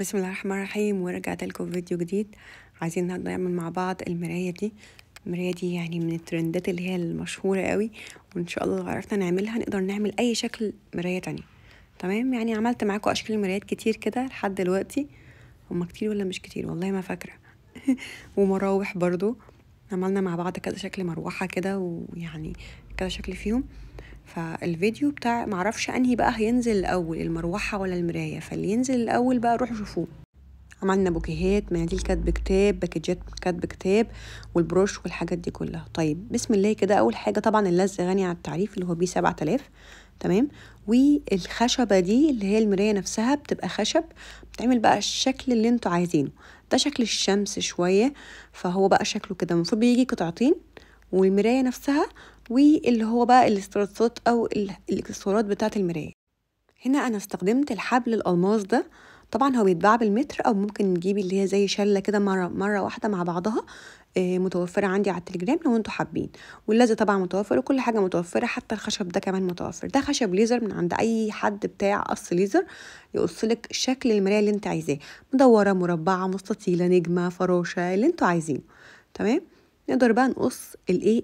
بسم الله الرحمن الرحيم ورجعت لكم فيديو جديد عايزين النهارده نعمل مع بعض المرايه دي المرايه دي يعني من الترندات اللي هي المشهوره قوي وان شاء الله لو عرفنا نعملها نقدر نعمل اي شكل مرايه تانية تمام يعني عملت معاكم اشكال مرايات كتير كده لحد دلوقتي هما كتير ولا مش كتير والله ما فاكره ومراوح برضو عملنا مع بعض كذا شكل مروحه كده ويعني كذا شكل فيهم فالفيديو بتاع معرفش انهي بقى هينزل الاول المروحه ولا المرايه فاللي ينزل الاول بقى روحوا شوفوه عملنا بوكيهات مناديل كاتب كتاب باكجات كاتب كتاب والبروش والحاجات دي كلها طيب بسم الله كده اول حاجه طبعا اللزق غني عن التعريف اللي هو بيه 7000 تمام والخشبه دي اللي هي المرايه نفسها بتبقى خشب بتعمل بقى الشكل اللي انتوا عايزينه ده شكل الشمس شويه فهو بقى شكله كده المفروض بيجي قطعتين والمرايه نفسها واللي هو بقى الاسترسات أو الاكسسوارات بتاعة المراية هنا أنا استخدمت الحبل الألماس ده طبعا هو بيتباع بالمتر أو ممكن نجيب اللي هي زي شلة كده مرة, مرة واحدة مع بعضها آه، متوفرة عندي على التليجرام لو انتوا حابين واللزق طبعا متوفر وكل حاجة متوفرة حتى الخشب ده كمان متوفر ده خشب ليزر من عند أي حد بتاع قص ليزر يقصلك شكل المراية اللي انت عايزاه مدورة مربعة مستطيلة نجمة فراشة اللي انتوا عايزينه تمام نقدر بقى نقص الايه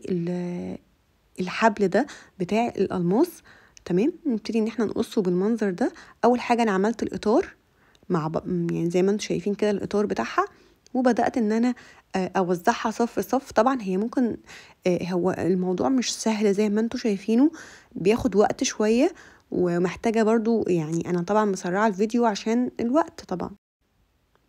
الحبل ده بتاع الالماس تمام نبتدي ان احنا نقصه بالمنظر ده اول حاجه انا عملت الاطار مع ب... يعني زي ما انتم شايفين كده الاطار بتاعها وبدات ان انا آه، اوزعها صف صف طبعا هي ممكن آه، هو الموضوع مش سهل زي ما انتم شايفينه بياخد وقت شويه ومحتاجه برضو يعني انا طبعا مسرعه الفيديو عشان الوقت طبعا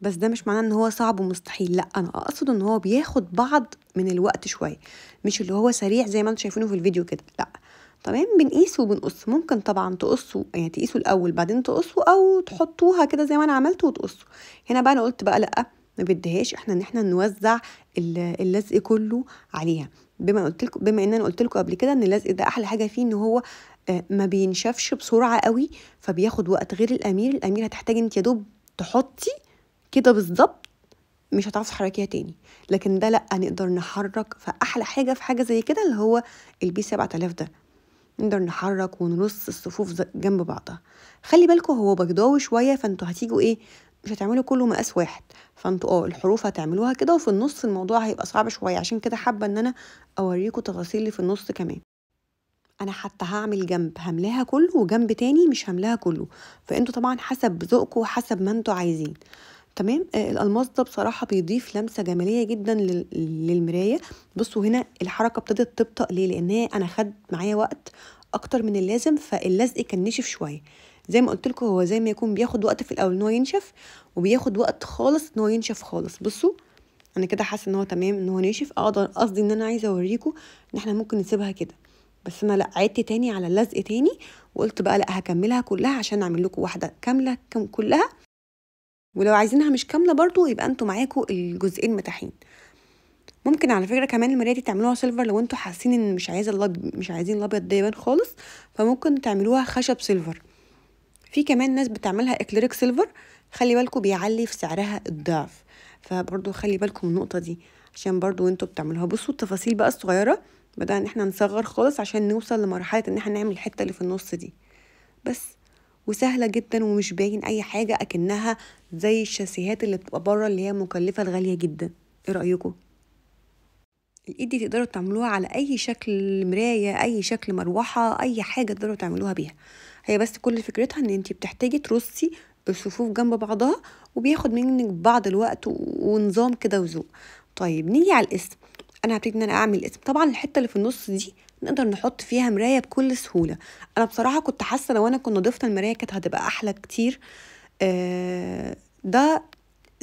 بس ده مش معناه ان هو صعب ومستحيل لا انا اقصد ان هو بياخد بعض من الوقت شويه مش اللي هو سريع زي ما انتم شايفينه في الفيديو كده لا تمام بنقيس وبنقص ممكن طبعا تقصوا يعني تقيسوا الاول بعدين تقصوا او تحطوها كده زي ما انا عملت وتقصوا هنا بقى انا قلت بقى لا ما بديهاش احنا ان احنا نوزع اللزق كله عليها بما قلت لكم بما ان انا قلت لكم قبل كده ان اللزق ده احلى حاجه فيه ان هو آه، ما بينشفش بسرعه قوي فبياخد وقت غير الامير الامير هتحتاجي انت يا دوب تحطي كده بالظبط مش هتعرف تحركيها تاني لكن ده لا نقدر نحرك فاحلى حاجه في حاجه زي كده اللي هو البي 7000 ده نقدر نحرك ونرص الصفوف جنب بعضها خلي بالكوا هو بيضاوي شويه فانتوا هتيجوا ايه مش هتعملوا كله مقاس واحد فانتوا اه الحروف هتعملوها كده وفي النص الموضوع هيبقى صعب شويه عشان كده حابه ان انا اوريكم تفاصيل اللي في النص كمان انا حتى هعمل جنب هملاها كله وجنب تاني مش هملاها كله فانتوا طبعا حسب ذوقكم وحسب ما انتوا عايزين تمام آه، الالماس ده بصراحه بيضيف لمسه جماليه جدا للمرايه بصوا هنا الحركه ابتدت تبطا ليه لان انا خد معايا وقت اكتر من اللازم فاللزق كان نشف شويه زي ما قلت لكم هو زي ما يكون بياخد وقت في الاول ان هو ينشف وبياخد وقت خالص ان هو ينشف خالص بصوا انا كده حاسه ان هو تمام ان هو ناشف اقدر قصدي ان انا عايزه اوريكم ان احنا ممكن نسيبها كده بس انا لا عدت تاني على اللزق تاني وقلت بقى لا هكملها كلها عشان اعمل لكم واحده كامله كم كلها ولو عايزينها مش كامله برضو يبقى انتوا معاكوا الجزئين متاحين ممكن على فكره كمان المرايه دي تعملوها سيلفر لو انتوا حاسين ان مش عايزه الابيض مش عايزين الابيض ده يبان خالص فممكن تعملوها خشب سيلفر في كمان ناس بتعملها اكليريك سيلفر خلي بالكم بيعلي في سعرها الضعف فبرضو خلي بالكم النقطه دي عشان برضو انتوا بتعملوها بصوا التفاصيل بقى الصغيره بدأنا ان احنا نصغر خالص عشان نوصل لمرحله ان احنا نعمل الحته اللي في النص دي بس وسهله جدا ومش باين اي حاجه اكنها زي الشاسيهات اللي بتبقى بره اللي هي مكلفه الغاليه جدا ايه رايكم الايد دي تقدروا تعملوها على اي شكل مرايه اي شكل مروحه اي حاجه تقدروا تعملوها بيها هي بس كل فكرتها ان انت بتحتاجي ترصي الصفوف جنب بعضها وبياخد منك بعض الوقت ونظام كده وذوق طيب نيجي على الاسم انا هبتدي ان انا اعمل اسم طبعا الحته اللي في النص دي نقدر نحط فيها مرايه بكل سهوله انا بصراحه كنت حاسه لو انا كنا ضفنا المرايه كانت هتبقى احلى كتير آه، ده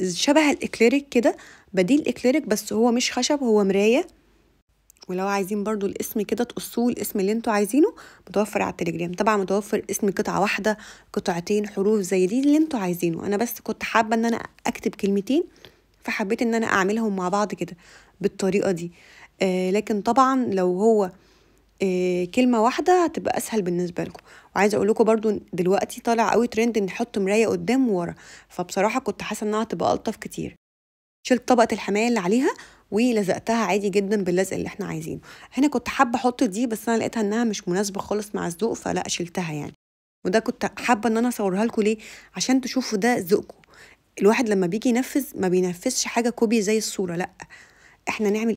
شبه الاكليريك كده بديل اكليريك بس هو مش خشب هو مرايه ولو عايزين برضو الاسم كده تقصوه الاسم اللي انتوا عايزينه متوفر على التليجرام طبعا متوفر اسم قطعه واحده قطعتين حروف زي دي اللي انتوا عايزينه انا بس كنت حابه ان انا اكتب كلمتين فحبيت ان انا اعملهم مع بعض كده بالطريقه دي آه لكن طبعا لو هو آه، كلمه واحده هتبقى اسهل بالنسبه لكم وعايزه اقول لكم برضو دلوقتي طالع قوي ترند ان نحط مرايه قدام وورا فبصراحه كنت حاسه انها هتبقى الطف كتير شلت طبقه الحمايه اللي عليها ولزقتها عادي جدا باللزق اللي احنا عايزينه هنا كنت حابه احط دي بس انا لقيتها انها مش مناسبه خالص مع الذوق فلا شلتها يعني وده كنت حابه ان انا اصورها لكم ليه عشان تشوفوا ده ذوقكم الواحد لما بيجي ينفذ ما بينفذش حاجه كوبي زي الصوره لا احنا نعمل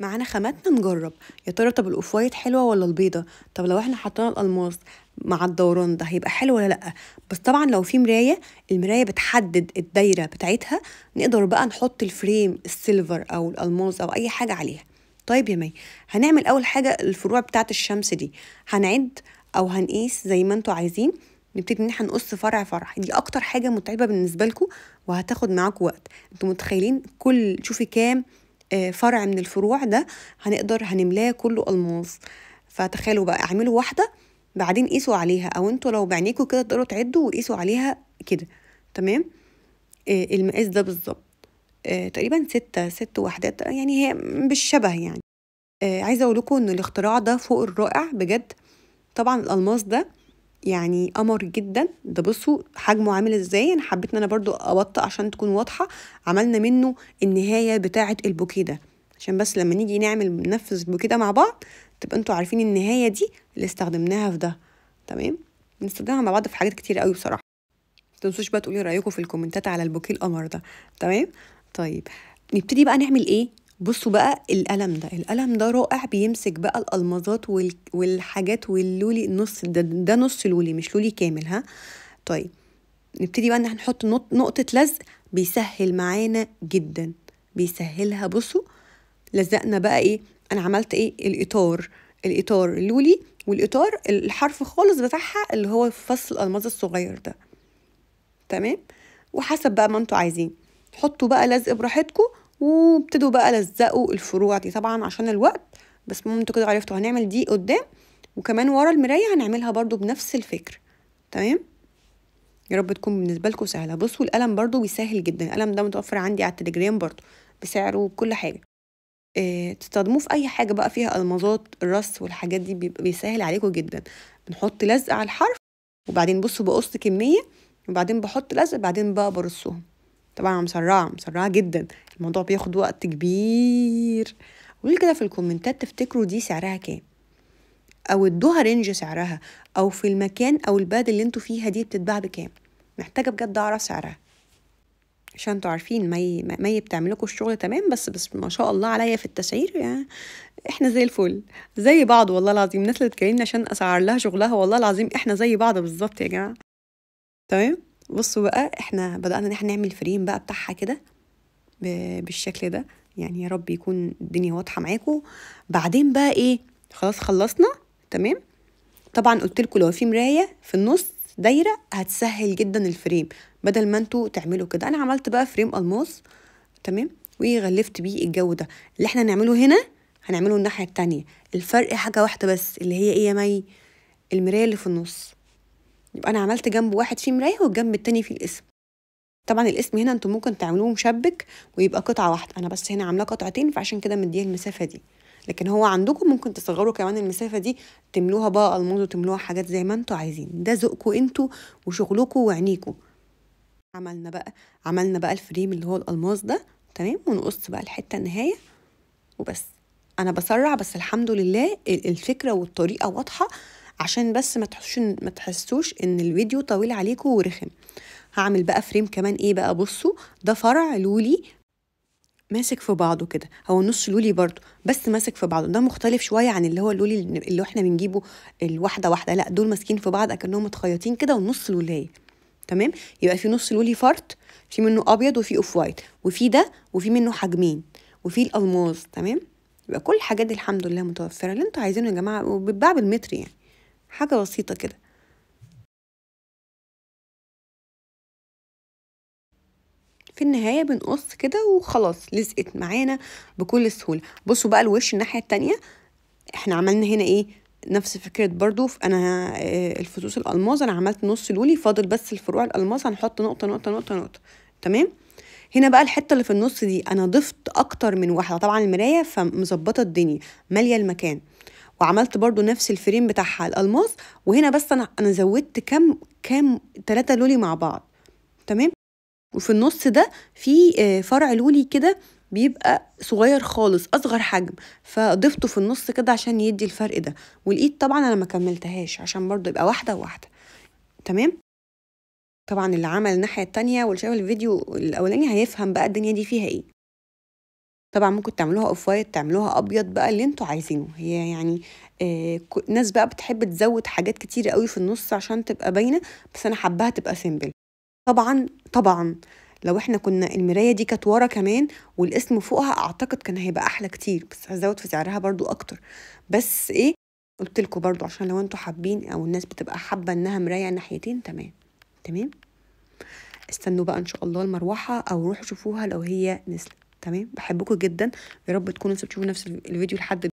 معانا خاماتنا نجرب يا ترى طب الاوف وايت حلوه ولا البيضه طب لو احنا حطينا الالماس مع الدوران ده هيبقى حلو ولا لا بس طبعا لو في مرايه المرايه بتحدد الدايره بتاعتها نقدر بقى نحط الفريم السيلفر او الالماس او اي حاجه عليها طيب يا مي هنعمل اول حاجه الفروع بتاعه الشمس دي هنعد او هنقيس زي ما انتوا عايزين نبتدي ان احنا نقص فرع فرع دي اكتر حاجه متعبه بالنسبه لكم وهتاخد معاكم وقت انتوا متخيلين كل شوفي كام آه، فرع من الفروع ده هنقدر هنملاه كله ألماظ فتخيلوا بقى اعملوا واحدة بعدين قيسوا عليها أو انتوا لو بعينيكوا كده تقدروا تعدوا وقيسوا عليها كده تمام آه، المقاس ده بالظبط آه، تقريبا ستة ست وحدات يعني هي بالشبه يعني عايزة أقول لكم إن الاختراع ده فوق الرائع بجد طبعا الألماس ده يعني قمر جدا ده بصوا حجمه عامل ازاي انا حبيت ان انا برضو اوطي عشان تكون واضحه عملنا منه النهايه بتاعه البوكيه ده عشان بس لما نيجي نعمل ننفذ البوكيه ده مع بعض تبقى انتوا عارفين النهايه دي اللي استخدمناها في ده تمام بنستخدمها مع بعض في حاجات كتير قوي بصراحه تنسوش بقى تقولي رايكم في الكومنتات على البوكيه القمر ده تمام طيب نبتدي بقى نعمل ايه بصوا بقى القلم ده القلم ده رائع بيمسك بقى الالمازات والحاجات واللولي نص ده, ده نص لولي مش لولي كامل ها طيب نبتدي بقى ان احنا نحط نقطه لزق بيسهل معانا جدا بيسهلها بصوا لزقنا بقى ايه انا عملت ايه الاطار الاطار اللولي والاطار الحرف خالص بتاعها اللي هو فصل الالماس الصغير ده تمام وحسب بقى ما انتوا عايزين حطوا بقى لزق براحتكم وابتدوا بقى لزقوا الفروع دي طبعا عشان الوقت بس انتوا كده عرفتوا هنعمل دي قدام وكمان ورا المراية هنعملها برضو بنفس الفكر تمام يا رب تكون بالنسبة لكم سهلة بصوا القلم برضو بيسهل جدا القلم ده متوفر عندي على التليجرام برضو بسعره وكل حاجة اه تستخدموه في أي حاجة بقى فيها ألمازات الرص والحاجات دي بيسهل عليكم جدا بنحط لزق على الحرف وبعدين بصوا بقص كمية وبعدين بحط لزق بعدين بقى برصهم طبعا مسرعه مسرعه جدا الموضوع بياخد وقت كبير قولي كده في الكومنتات تفتكروا دي سعرها كام او ادوها رينج سعرها او في المكان او البلد اللي انتوا فيها دي بتتباع بكام محتاجه بجد اعرف سعرها عشان انتوا عارفين مي مي بتعمل لكم الشغل تمام بس بس ما شاء الله عليا في التسعير يعني احنا زي الفل زي بعض والله العظيم الناس اللي بتكلمني عشان اسعر لها شغلها والله العظيم احنا زي بعض بالظبط يا جماعه تمام بصوا بقى احنا بدأنا ان احنا نعمل فريم بقى بتاعها كده بالشكل ده يعني يا رب يكون الدنيا واضحه معاكم بعدين بقى ايه خلاص خلصنا تمام طبعا قلت لكم لو في مرايه في النص دايره هتسهل جدا الفريم بدل ما انتوا تعملوا كده انا عملت بقى فريم الماس تمام وغلفت بيه الجو ده اللي احنا هنعمله هنا هنعمله الناحيه التانية الفرق حاجه واحده بس اللي هي ايه يا مي المرايه اللي في النص يبقى انا عملت جنب واحد فيه مرايه والجنب التاني فيه الاسم طبعا الاسم هنا انتم ممكن تعملوه مشبك ويبقى قطعه واحده انا بس هنا عاملاه قطعتين فعشان كده مديه المسافه دي لكن هو عندكم ممكن تصغروا كمان المسافه دي تملوها بقى الماظ وتملوها حاجات زي ما انتوا عايزين ده ذوقكم انتوا وشغلكم وعينيكم عملنا بقى عملنا بقى الفريم اللي هو الالماس ده تمام ونقص بقى الحته النهايه وبس انا بسرع بس الحمد لله الفكره والطريقه واضحه عشان بس ما تحسوش ما تحسوش ان الفيديو طويل عليكم ورخم هعمل بقى فريم كمان ايه بقى بصوا ده فرع لولي ماسك في بعضه كده هو نص لولي برضو بس ماسك في بعضه ده مختلف شويه عن اللي هو اللولي اللي احنا بنجيبه الواحده واحده لا دول ماسكين في بعض اكنهم متخيطين كده ونص لولايه تمام يبقى في نص لولي فرط في منه ابيض وفي اوف وايت وفي ده وفي منه حجمين وفي الالماس تمام يبقى كل الحاجات دي الحمد لله متوفره اللي انتوا عايزينه يا جماعه وبتباع بالمتر يعني حاجة بسيطة كده في النهايه بنقص كده وخلاص لزقت معانا بكل سهوله بصوا بقى الوش الناحيه التانية احنا عملنا هنا ايه نفس فكره برضو انا آه، الفصوص الالماظ انا عملت نص لولي فاضل بس الفروع الالماظ هنحط نقطه نقطه نقطه نقطه تمام هنا بقى الحته اللي في النص دي انا ضفت اكتر من واحده طبعا المرايه فمظبطه الدنيا ماليه المكان وعملت برضو نفس الفريم بتاعها الالماس وهنا بس انا انا زودت كام كام ثلاثه لولي مع بعض تمام وفي النص ده في آه، فرع لولي كده بيبقى صغير خالص اصغر حجم فضفته في النص كده عشان يدي الفرق ده والايد طبعا انا ما كملتهاش عشان برضو يبقى واحده وواحده تمام طبعا اللي عمل الناحيه التانية واللي شاف الفيديو الاولاني هيفهم بقى الدنيا دي فيها ايه طبعا ممكن تعملوها اوف وايت تعملوها ابيض بقى اللي انتوا عايزينه هي يعني آه ناس بقى بتحب تزود حاجات كتير قوي في النص عشان تبقى باينه بس انا حباها تبقى سيمبل طبعا طبعا لو احنا كنا المرايه دي كانت ورا كمان والاسم فوقها اعتقد كان هيبقى احلى كتير بس هزود في سعرها برضو اكتر بس ايه قلت لكم برضو عشان لو انتوا حابين او الناس بتبقى حابه انها مرايه ناحيتين تمام تمام استنوا بقى ان شاء الله المروحه او روحوا شوفوها لو هي نزلت تمام بحبكم جدا يا رب تكونوا انتوا بتشوفوا نفس الفيديو لحد